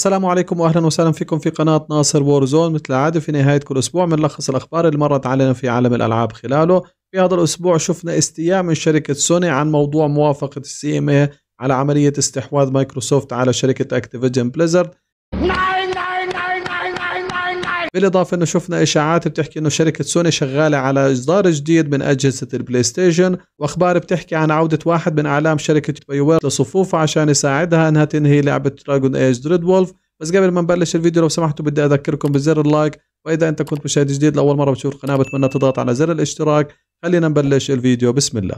السلام عليكم واهلا وسهلا فيكم في قناه ناصر وورزون مثل العاده في نهايه كل اسبوع بنلخص الاخبار اللي مرت علينا في عالم الالعاب خلاله في هذا الاسبوع شفنا استياء من شركه سوني عن موضوع موافقه السي ام إيه على عمليه استحواذ مايكروسوفت على شركه اكتيفيجن بليزرد بالاضافه انه شفنا اشاعات بتحكي انه شركه سوني شغاله على اصدار جديد من اجهزه البلاي ستيشن واخبار بتحكي عن عوده واحد من اعلام شركه بايوير لصفوفها عشان يساعدها انها تنهي لعبه دراجون ايج دريد وولف بس قبل ما نبلش الفيديو لو سمحتوا بدي اذكركم بزر اللايك واذا انت كنت مشاهد جديد لاول مره بتشوف القناه بتمنى تضغط على زر الاشتراك خلينا نبلش الفيديو بسم الله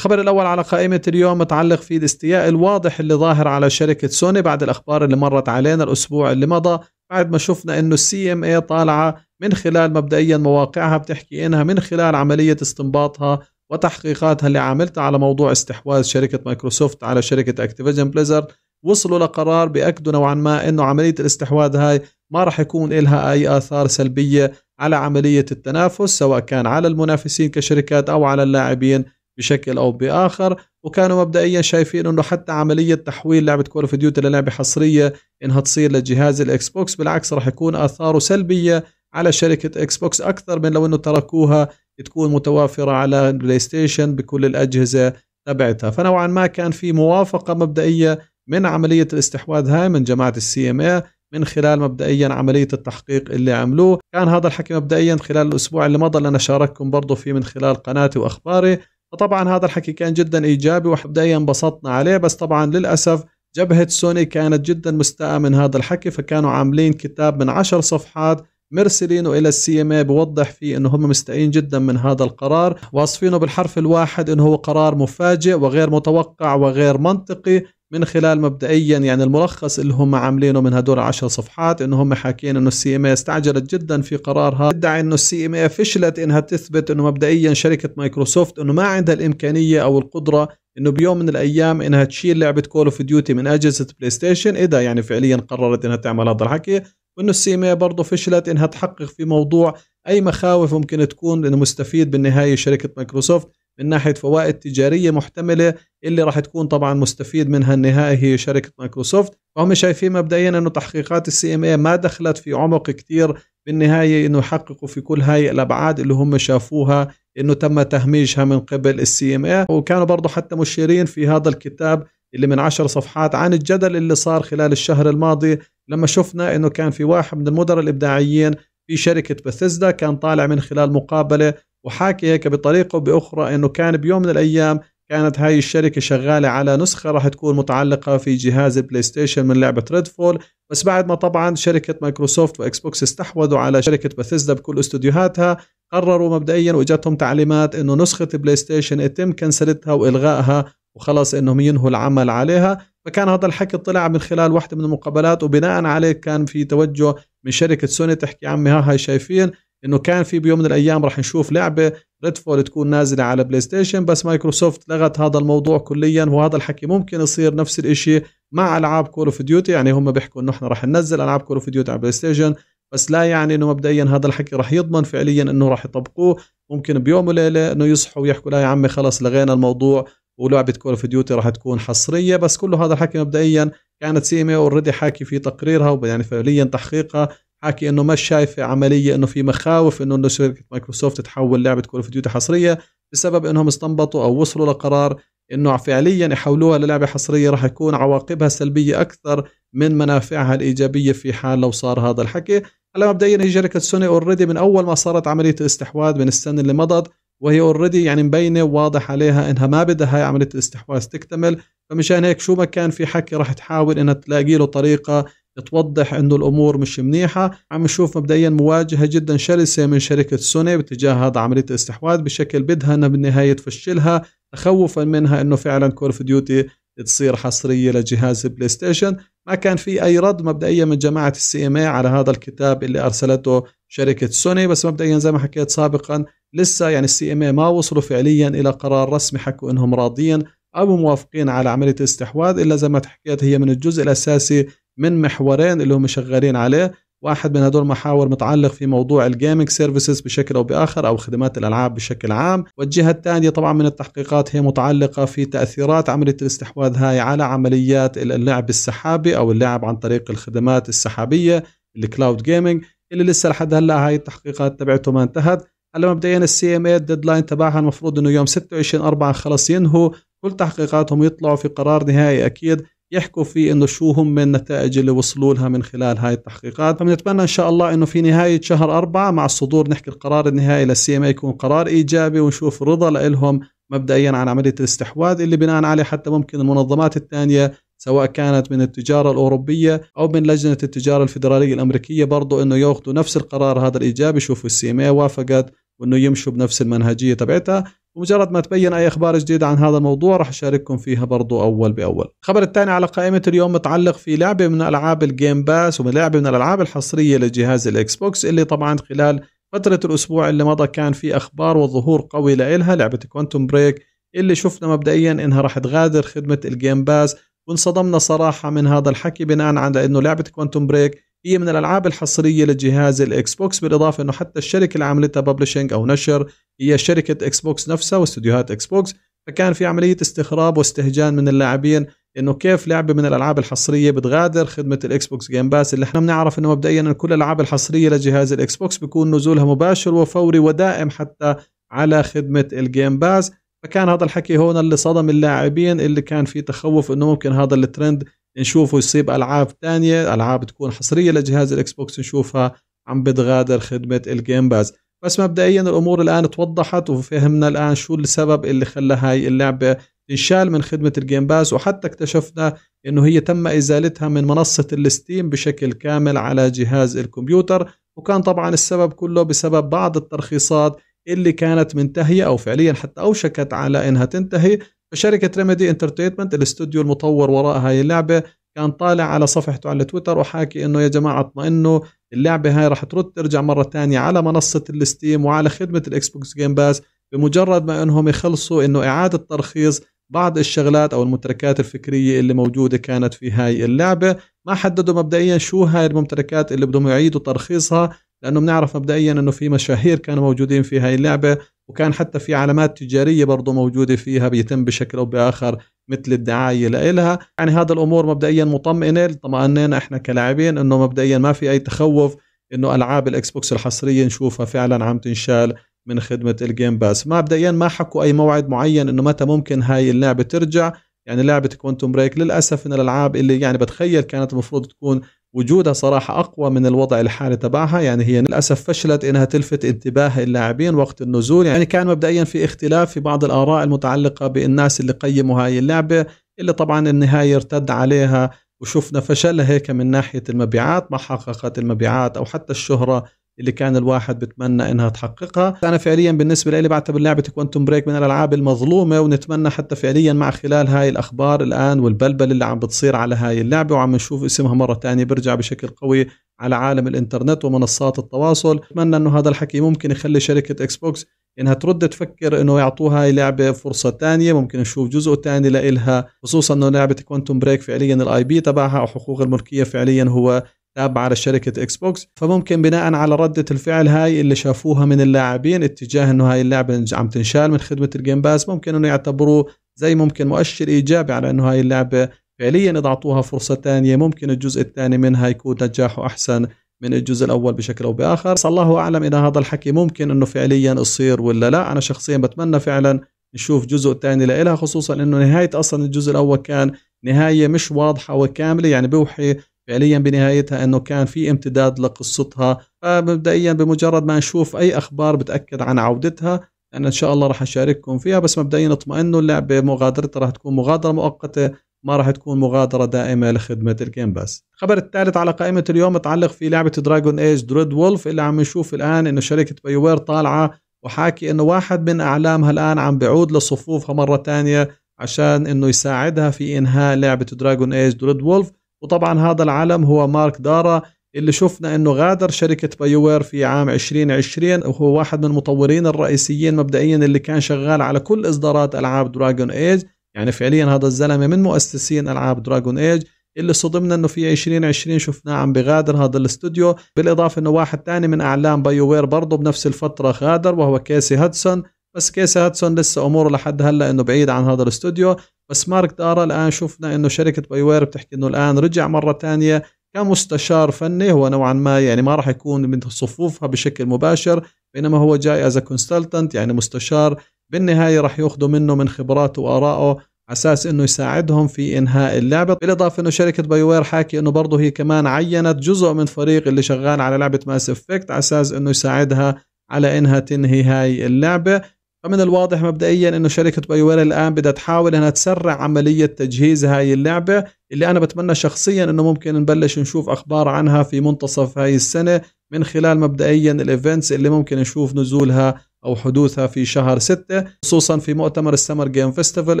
الخبر الأول على قائمة اليوم متعلق في الاستياء الواضح اللي ظاهر على شركة سوني بعد الأخبار اللي مرت علينا الأسبوع اللي مضى بعد ما شفنا انه السي ام اي طالعه من خلال مبدئيا مواقعها بتحكي انها من خلال عمليه استنباطها وتحقيقاتها اللي عاملتها على موضوع استحواذ شركه مايكروسوفت على شركه اكتيفيجن بليزر وصلوا لقرار بأكدوا نوعا ما انه عمليه الاستحواذ هاي ما راح يكون إلها اي اثار سلبيه على عمليه التنافس سواء كان على المنافسين كشركات او على اللاعبين بشكل او باخر وكانوا مبدئيا شايفين انه حتى عمليه تحويل لعبه كول اوف ديوتي للعبه حصريه انها تصير لجهاز الاكس بوكس بالعكس راح يكون اثاره سلبيه على شركه اكس بوكس اكثر من لو انه تركوها تكون متوافره على بلاي ستيشن بكل الاجهزه تبعتها فنوعا ما كان في موافقه مبدئيه من عمليه الاستحواذ هاي من جماعه السي ام إيه من خلال مبدئيا عملية التحقيق اللي عملوه كان هذا الحكي مبدئيا خلال الأسبوع اللي مضى اللي أنا شارككم برضو فيه من خلال قناتي وأخباري فطبعا هذا الحكي كان جدا ايجابي ومبدئيا انبسطنا عليه بس طبعا للاسف جبهة سوني كانت جدا مستاءة من هذا الحكي فكانوا عاملين كتاب من عشر صفحات مرسلينه الى السي ام إيه بوضح فيه انه هم مستائين جدا من هذا القرار واصفينه بالحرف الواحد انه هو قرار مفاجئ وغير متوقع وغير منطقي من خلال مبدئيا يعني الملخص اللي هم عاملينه من هدول 10 صفحات انه هم حاكيين انه السي ام اي استعجلت جدا في قرارها ادعى انه السي ام اي فشلت انها تثبت انه مبدئيا شركه مايكروسوفت انه ما عندها الامكانيه او القدره انه بيوم من الايام انها تشيل لعبه كول اوف ديوتي من اجهزه بلاي ستيشن اذا يعني فعليا قررت انها تعمل هذا الحكي وانه السي ام اي برضه فشلت انها تحقق في موضوع اي مخاوف ممكن تكون انه مستفيد بالنهايه شركه مايكروسوفت من ناحيه فوائد تجاريه محتمله اللي راح تكون طبعا مستفيد منها النهائي هي شركه مايكروسوفت فهم شايفين مبدئيا انه تحقيقات السي ام اي ما دخلت في عمق كثير بالنهايه انه يحققوا في كل هاي الابعاد اللي هم شافوها انه تم تهميشها من قبل السي ام اي وكانوا برضه حتى مشيرين في هذا الكتاب اللي من عشر صفحات عن الجدل اللي صار خلال الشهر الماضي لما شفنا انه كان في واحد من المدراء الابداعيين في شركه بثزدا كان طالع من خلال مقابله وحاكي هيك بطريقه باخرى انه كان بيوم من الايام كانت هاي الشركة شغالة على نسخة راح تكون متعلقة في جهاز بلاي ستيشن من لعبة ريد فول بس بعد ما طبعا شركة مايكروسوفت واكس بوكس استحوذوا على شركة باثيزدا بكل استوديوهاتها قرروا مبدئيا واجتهم تعليمات انه نسخة بلاي ستيشن يتم كنسلتها والغائها وخلص انهم ينهوا العمل عليها فكان هذا الحكي طلع من خلال واحدة من المقابلات وبناء عليه كان في توجه من شركة سوني تحكي عمي ها هاي شايفين انه كان في بيوم من الايام راح نشوف لعبه ريد فول تكون نازله على بلاي ستيشن بس مايكروسوفت لغت هذا الموضوع كليا وهذا الحكي ممكن يصير نفس الشيء مع العاب كول اوف ديوتي يعني هم بيحكوا انه احنا راح ننزل العاب كول اوف ديوتي على بلاي ستيشن بس لا يعني انه مبدئيا هذا الحكي راح يضمن فعليا انه راح يطبقوه ممكن بيوم وليله انه يصحوا ويحكوا لا يا عمي خلص لغينا الموضوع ولعبه كول اوف ديوتي راح تكون حصريه بس كل هذا الحكي مبدئيا كانت سي ام اوريدي حاكي في تقريرها يعني فعليا تحقيقها حكي انه مش شايفه عمليه انه في مخاوف انه شركه مايكروسوفت تحول لعبه كول اوف ديوتي حصريه بسبب انهم استنبطوا او وصلوا لقرار انه فعليا يحولوها للعبه حصريه راح يكون عواقبها سلبيه اكثر من منافعها الايجابيه في حال لو صار هذا الحكي هلا مبدئيا هي شركه سوني اوريدي من اول ما صارت عمليه الاستحواذ من السنه اللي مضت وهي اوريدي يعني مبينه واضح عليها انها ما بدها هاي عمليه الاستحواذ تكتمل فمشان هيك شو ما كان في حكي راح تحاول انها تلاقي له طريقه توضح انه الامور مش منيحه عم نشوف مبدئيا مواجهه جدا شرسه من شركه سوني باتجاه هذا عمليه الاستحواذ بشكل بدها انها بالنهايه تفشلها تخوفا منها انه فعلا كول اوف ديوتي تصير حصريه لجهاز بلاي ستيشن ما كان في اي رد مبدئيا من جماعه السي ام على هذا الكتاب اللي ارسلته شركه سوني بس مبدئيا زي ما حكيت سابقا لسه يعني السي ام ما وصلوا فعليا الى قرار رسمي حكوا انهم راضيين او موافقين على عمليه الاستحواذ الا زي ما حكيت هي من الجزء الاساسي من محورين اللي هم شغالين عليه واحد من هدول المحاور متعلق في موضوع الجيمنج سيرفيسز بشكل او باخر او خدمات الالعاب بشكل عام والجهه الثانيه طبعا من التحقيقات هي متعلقه في تاثيرات عمليه الاستحواذ هاي على عمليات اللعب السحابي او اللعب عن طريق الخدمات السحابيه الكلاود جيمنج اللي لسه لحد هلا هاي التحقيقات تبعته ما انتهت هلا مبدئيا السي ام اي الديدلاين تبعها المفروض انه يوم 26 4 خلص ينهوا كل تحقيقاتهم يطلعوا في قرار نهائي اكيد يحكوا في انه شو هم النتائج اللي وصلوا لها من خلال هاي التحقيقات فبنتمنى ان شاء الله انه في نهايه شهر أربعة مع الصدور نحكي القرار النهائي للسي ام يكون قرار ايجابي ونشوف رضا لهم مبدئيا عن عمليه الاستحواذ اللي بناء عليه حتى ممكن المنظمات الثانيه سواء كانت من التجارة الأوروبية أو من لجنة التجارة الفيدرالية الأمريكية برضو أنه يأخذوا نفس القرار هذا الإيجابي يشوفوا السي ام وافقت وأنه يمشوا بنفس المنهجية تبعتها ومجرد ما تبين أي أخبار جديدة عن هذا الموضوع راح أشارككم فيها برضو أول بأول الخبر الثاني على قائمة اليوم متعلق في لعبة من ألعاب الجيم باس ولعبة من الألعاب الحصرية لجهاز الإكس بوكس اللي طبعا خلال فترة الأسبوع اللي مضى كان في أخبار وظهور قوي لها لعبة كوانتوم بريك اللي شفنا مبدئيا إنها راح تغادر خدمة الجيم باس وانصدمنا صراحة من هذا الحكي بناء على إنه لعبة كوانتوم بريك هي من الالعاب الحصريه لجهاز الاكس بوكس بالاضافه انه حتى الشركه اللي عملتها ببلشنج او نشر هي شركه اكس بوكس نفسها واستديوهات اكس بوكس فكان في عمليه استخراب واستهجان من اللاعبين انه كيف لعبه من الالعاب الحصريه بتغادر خدمه الاكس بوكس جيم باس اللي احنا بنعرف انه مبدئيا إن كل الالعاب الحصريه لجهاز الاكس بوكس بيكون نزولها مباشر وفوري ودائم حتى على خدمه الجيم باس فكان هذا الحكي هون اللي صدم اللاعبين اللي كان في تخوف انه ممكن هذا الترند نشوفه يصيب العاب ثانيه العاب تكون حصريه لجهاز الاكس بوكس نشوفها عم بتغادر خدمه الجيم باز بس مبدئيا الامور الان توضحت وفهمنا الان شو السبب اللي خلى هاي اللعبه تنشال من خدمه الجيم باز وحتى اكتشفنا انه هي تم ازالتها من منصه الستيم بشكل كامل على جهاز الكمبيوتر وكان طبعا السبب كله بسبب بعض الترخيصات اللي كانت منتهيه او فعليا حتى اوشكت على انها تنتهي فشركه ريميدي انترتينمنت الاستوديو المطور وراء هاي اللعبه كان طالع على صفحته على تويتر وحاكي انه يا جماعه اطمئنوا اللعبه هاي رح ترد ترجع مره تانية على منصه الستيم وعلى خدمه الاكس بوكس جيم باس بمجرد ما انهم يخلصوا انه اعاده ترخيص بعض الشغلات او الممتلكات الفكريه اللي موجوده كانت في هاي اللعبه ما حددوا مبدئيا شو هاي الممتلكات اللي بدهم يعيدوا ترخيصها لانه بنعرف مبدئيا انه في مشاهير كانوا موجودين في هاي اللعبه وكان حتى في علامات تجاريه برضه موجوده فيها بيتم بشكل او باخر مثل الدعايه لإلها يعني هذا الامور مبدئيا مطمئنه طمأنينا احنا كلاعبين انه مبدئيا ما في اي تخوف انه العاب الاكس بوكس الحصريه نشوفها فعلا عم تنشال من خدمه الجيم باس مبدئيا ما حكوا اي موعد معين انه متى ممكن هاي اللعبه ترجع يعني لعبه كوانتوم بريك للاسف من الالعاب اللي يعني بتخيل كانت المفروض تكون وجودها صراحة أقوى من الوضع الحالي تبعها يعني هي للأسف فشلت إنها تلفت انتباه اللاعبين وقت النزول يعني كان مبدئيا في اختلاف في بعض الآراء المتعلقة بالناس اللي قيموا هاي اللعبة اللي طبعا النهاية ارتد عليها وشفنا فشلها هيك من ناحية المبيعات ما حققت المبيعات أو حتى الشهرة اللي كان الواحد بتمنى انها تحققها انا فعليا بالنسبه لي بعتبر لعبه كوانتم بريك من الالعاب المظلومه ونتمنى حتى فعليا مع خلال هاي الاخبار الان والبلبل اللي عم بتصير على هاي اللعبه وعم نشوف اسمها مره تانية برجع بشكل قوي على عالم الانترنت ومنصات التواصل اتمنى انه هذا الحكي ممكن يخلي شركه اكس بوكس انها ترد تفكر انه يعطوها هاي لعبه فرصه تانية ممكن نشوف جزء تاني لإلها خصوصا انه لعبه كوانتم بريك فعليا الاي بي تبعها او حقوق الملكيه فعليا هو تابعة لشركة اكس بوكس فممكن بناء على ردة الفعل هاي اللي شافوها من اللاعبين اتجاه انه هاي اللعبة عم تنشال من خدمة الجيم باس ممكن انه يعتبروه زي ممكن مؤشر ايجابي على انه هاي اللعبة فعليا اذا اعطوها فرصة ثانية ممكن الجزء الثاني منها يكون نجاحه احسن من الجزء الاول بشكل او باخر الله اعلم اذا هذا الحكي ممكن انه فعليا يصير ولا لا انا شخصيا بتمنى فعلا نشوف جزء ثاني لها خصوصا انه نهايه اصلا الجزء الاول كان نهايه مش واضحه وكامله يعني بوحي فعليا بنهايتها انه كان في امتداد لقصتها فمبدئيا بمجرد ما نشوف اي اخبار بتاكد عن عودتها انا ان شاء الله راح اشارككم فيها بس مبدئيا اطمئنوا اللعبه مغادرتها راح تكون مغادره مؤقته ما راح تكون مغادره دائمه لخدمه الجيم باس. الخبر الثالث على قائمه اليوم متعلق في لعبه دراجون ايج دريد وولف اللي عم نشوف الان انه شركه بايوير طالعه وحاكي انه واحد من اعلامها الان عم بيعود لصفوفها مره ثانيه عشان انه يساعدها في انهاء لعبه دراجون ايج دريد وولف وطبعا هذا العلم هو مارك دارا اللي شفنا انه غادر شركة بايوير في عام 2020 وهو واحد من المطورين الرئيسيين مبدئيا اللي كان شغال على كل اصدارات العاب دراجون ايج يعني فعليا هذا الزلمة من مؤسسين العاب دراجون ايج اللي صدمنا انه في 2020 شفناه عم بغادر هذا الاستوديو بالاضافه انه واحد تاني من اعلام بايوير برضه بنفس الفتره غادر وهو كيسي هدسون بس كيسي هاتسون لسه اموره لحد هلا انه بعيد عن هذا الاستوديو بس مارك دارا الان شفنا انه شركه باي وير بتحكي انه الان رجع مره ثانيه كمستشار فني هو نوعا ما يعني ما راح يكون من صفوفها بشكل مباشر بينما هو جاي از كونسلتنت يعني مستشار بالنهايه راح ياخذوا منه من خبراته وارائه على اساس انه يساعدهم في انهاء اللعبه بالاضافه انه شركه باي وير حاكي انه برضه هي كمان عينت جزء من فريق اللي شغال على لعبه ماس افكت على اساس انه يساعدها على انها تنهي هاي اللعبه فمن الواضح مبدئيا انه شركه بايوير الان بدها تحاول انها تسرع عمليه تجهيز هاي اللعبه اللي انا بتمنى شخصيا انه ممكن نبلش نشوف اخبار عنها في منتصف هاي السنه من خلال مبدئيا الايفنتس اللي ممكن نشوف نزولها او حدوثها في شهر 6 خصوصا في مؤتمر السمر جيم فيستيفال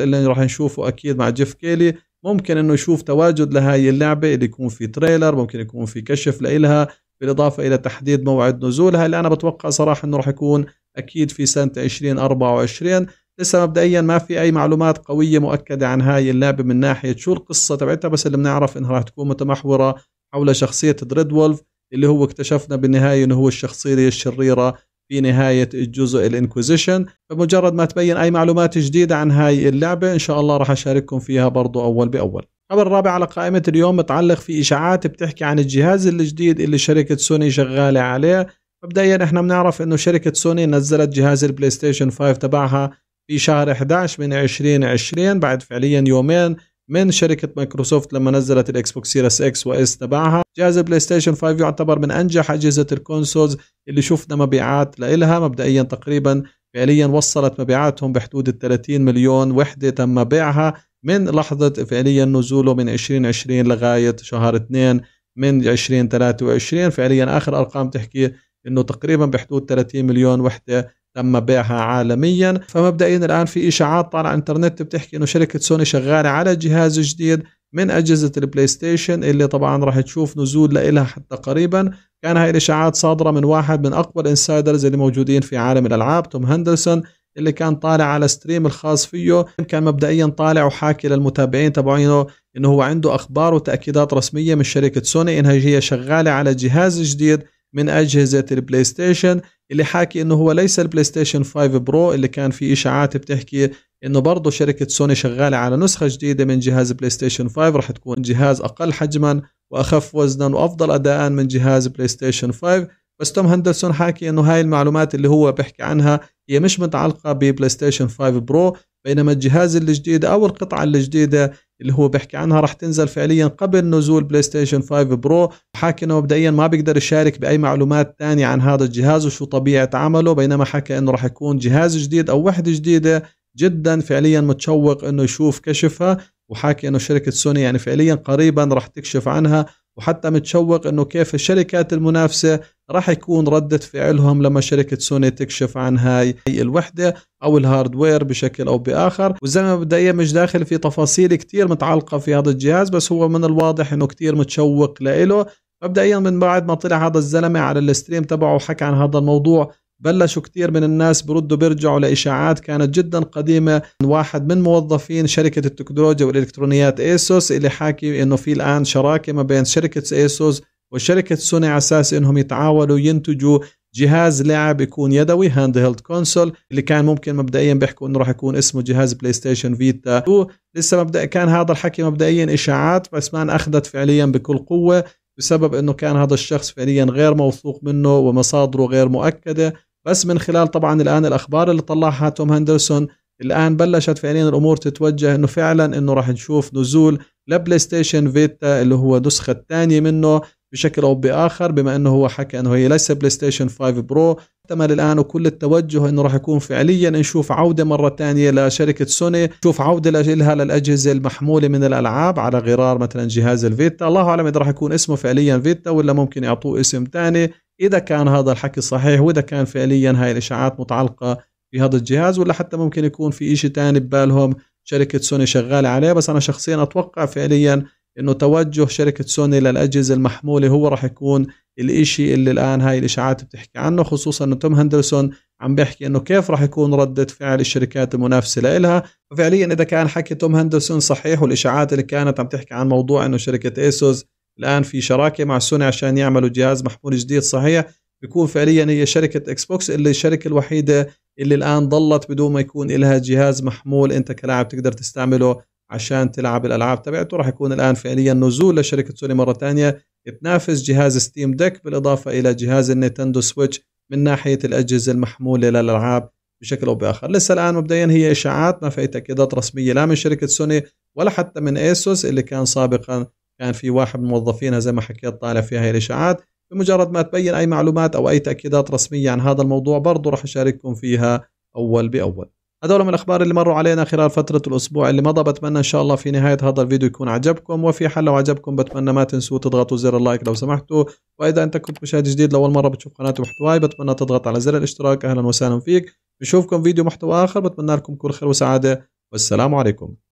اللي راح نشوفه اكيد مع جيف كيلي ممكن انه يشوف تواجد لهاي اللعبه اللي يكون في تريلر ممكن يكون في كشف لإلها بالاضافه الى تحديد موعد نزولها اللي انا بتوقع صراحه انه راح يكون اكيد في سنه 2024 لسه مبدئيا ما في اي معلومات قويه مؤكده عن هاي اللعبه من ناحيه شو القصه تبعتها بس اللي بنعرف انها راح تكون متمحوره حول شخصيه دريد وولف اللي هو اكتشفنا بالنهايه انه هو الشخصيه الشريره في نهايه الجزء الانكوزيشن فمجرد ما تبين اي معلومات جديده عن هاي اللعبه ان شاء الله راح اشارككم فيها برضو اول باول الخبر الرابع على قائمة اليوم متعلق في إشاعات بتحكي عن الجهاز الجديد اللي شركة سوني شغالة عليه مبدئيا احنا بنعرف انه شركة سوني نزلت جهاز البلاي ستيشن 5 تبعها في شهر 11 من 2020 بعد فعليا يومين من شركة مايكروسوفت لما نزلت الاكس بوكس سيريس اكس واس تبعها جهاز البلاي ستيشن 5 يعتبر من انجح اجهزة الكونسولز اللي شفنا مبيعات لإلها مبدئيا تقريبا فعليا وصلت مبيعاتهم بحدود ال 30 مليون وحدة تم بيعها من لحظة فعليا نزوله من 2020 لغاية شهر 2 من 2023 فعليا آخر أرقام تحكي أنه تقريبا بحدود 30 مليون وحدة تم بيعها عالميا فمبدئيا الآن في إشاعات طالعة على الإنترنت بتحكي أنه شركة سوني شغالة على جهاز جديد من أجهزة البلاي ستيشن اللي طبعا راح تشوف نزول لإلها حتى قريبا كان هاي الإشاعات صادرة من واحد من أقوى الإنسايدرز اللي موجودين في عالم الألعاب توم هندرسون اللي كان طالع على ستريم الخاص فيه كان مبدئيا طالع وحاكي للمتابعين تبعينه انه هو عنده اخبار وتاكيدات رسميه من شركه سوني انها هي شغاله على جهاز جديد من اجهزه البلاي ستيشن اللي حاكي انه هو ليس البلاي ستيشن 5 برو اللي كان في اشاعات بتحكي انه برضه شركه سوني شغاله على نسخه جديده من جهاز بلاي ستيشن 5 راح تكون جهاز اقل حجما واخف وزنا وافضل اداء من جهاز بلاي ستيشن 5 بس توم هندرسون حاكي انه هاي المعلومات اللي هو بيحكي عنها هي مش متعلقه ببلاي ستيشن 5 برو بينما الجهاز الجديد او القطعه الجديده اللي هو بيحكي عنها راح تنزل فعليا قبل نزول بلاي ستيشن 5 برو حكى انه مبدئيا ما بيقدر يشارك باي معلومات ثانيه عن هذا الجهاز وشو طبيعه عمله بينما حكى انه راح يكون جهاز جديد او وحده جديده جدا فعليا متشوق انه يشوف كشفها وحاكي انه شركه سوني يعني فعليا قريبا راح تكشف عنها وحتى متشوق انه كيف الشركات المنافسه راح يكون ردة فعلهم لما شركة سوني تكشف عن هاي الوحدة أو الهاردوير بشكل أو بآخر والزلمة مبدئيا مش داخل في تفاصيل كتير متعلقة في هذا الجهاز بس هو من الواضح أنه كتير متشوق لإله مبدئيا من بعد ما طلع هذا الزلمة على الستريم تبعه وحكى عن هذا الموضوع بلشوا كثير من الناس بردوا بيرجعوا لإشاعات كانت جدا قديمة من واحد من موظفين شركة التكنولوجيا والإلكترونيات ايسوس اللي حاكي إنه في الآن شراكة ما بين شركة ايسوس وشركة سوني على أساس إنهم يتعاونوا ينتجوا جهاز لعب يكون يدوي هاند هيلد كونسول اللي كان ممكن مبدئيا بيحكوا انه راح يكون اسمه جهاز بلاي ستيشن فيتا 2 لسه مبدا كان هذا الحكي مبدئيا اشاعات بس ما اخذت فعليا بكل قوه بسبب انه كان هذا الشخص فعليا غير موثوق منه ومصادره غير مؤكده بس من خلال طبعا الان الاخبار اللي طلعها توم هندرسون الان بلشت فعليا الامور تتوجه انه فعلا انه راح نشوف نزول لبلاي ستيشن فيتا اللي هو النسخه الثانيه منه بشكل او باخر بما انه هو حكى انه هي ليس بلاي ستيشن 5 برو احتمال الان وكل التوجه انه راح يكون فعليا نشوف عوده مره ثانيه لشركه سوني نشوف عوده لها للاجهزه المحموله من الالعاب على غرار مثلا جهاز الفيتا الله اعلم اذا راح يكون اسمه فعليا فيتا ولا ممكن يعطوه اسم ثاني اذا كان هذا الحكي صحيح واذا كان فعليا هاي الاشاعات متعلقه بهذا الجهاز ولا حتى ممكن يكون في شيء ثاني ببالهم شركه سوني شغاله عليه بس انا شخصيا اتوقع فعليا انه توجه شركه سوني للاجهزه المحموله هو راح يكون الاشي اللي الان هاي الاشاعات بتحكي عنه خصوصا انه توم هندرسون عم بيحكي انه كيف راح يكون ردة فعل الشركات المنافسة لإلها ففعليا اذا كان حكي توم هندرسون صحيح والاشاعات اللي كانت عم تحكي عن موضوع انه شركة ايسوس الان في شراكة مع سوني عشان يعملوا جهاز محمول جديد صحيح بيكون فعليا هي شركة اكس بوكس اللي الشركة الوحيدة اللي الان ضلت بدون ما يكون لها جهاز محمول انت كلاعب تقدر تستعمله عشان تلعب الالعاب تبعته راح يكون الان فعليا نزول لشركه سوني مره ثانيه بتنافس جهاز ستيم ديك بالاضافه الى جهاز النينتندو سويتش من ناحيه الاجهزه المحموله للالعاب بشكل او باخر، لسه الان مبدئيا هي اشاعات ما في تاكيدات رسميه لا من شركه سوني ولا حتى من ايسوس اللي كان سابقا كان في واحد من موظفينها زي ما حكيت طالع في هاي الاشاعات، بمجرد ما تبين اي معلومات او اي تاكيدات رسميه عن هذا الموضوع برضه راح اشارككم فيها اول باول. هذول من الأخبار اللي مروا علينا خلال فترة الأسبوع اللي مضى بتمنى إن شاء الله في نهاية هذا الفيديو يكون عجبكم وفي حل لو عجبكم بتمنى ما تنسوا تضغطوا زر اللايك لو سمحتوا وإذا أنت كنت مشاهد جديد لأول مرة بتشوف قناة محتواي بتمنى تضغط على زر الاشتراك أهلا وسهلا فيك بشوفكم فيديو محتوى آخر بتمنى لكم كل خير وسعادة والسلام عليكم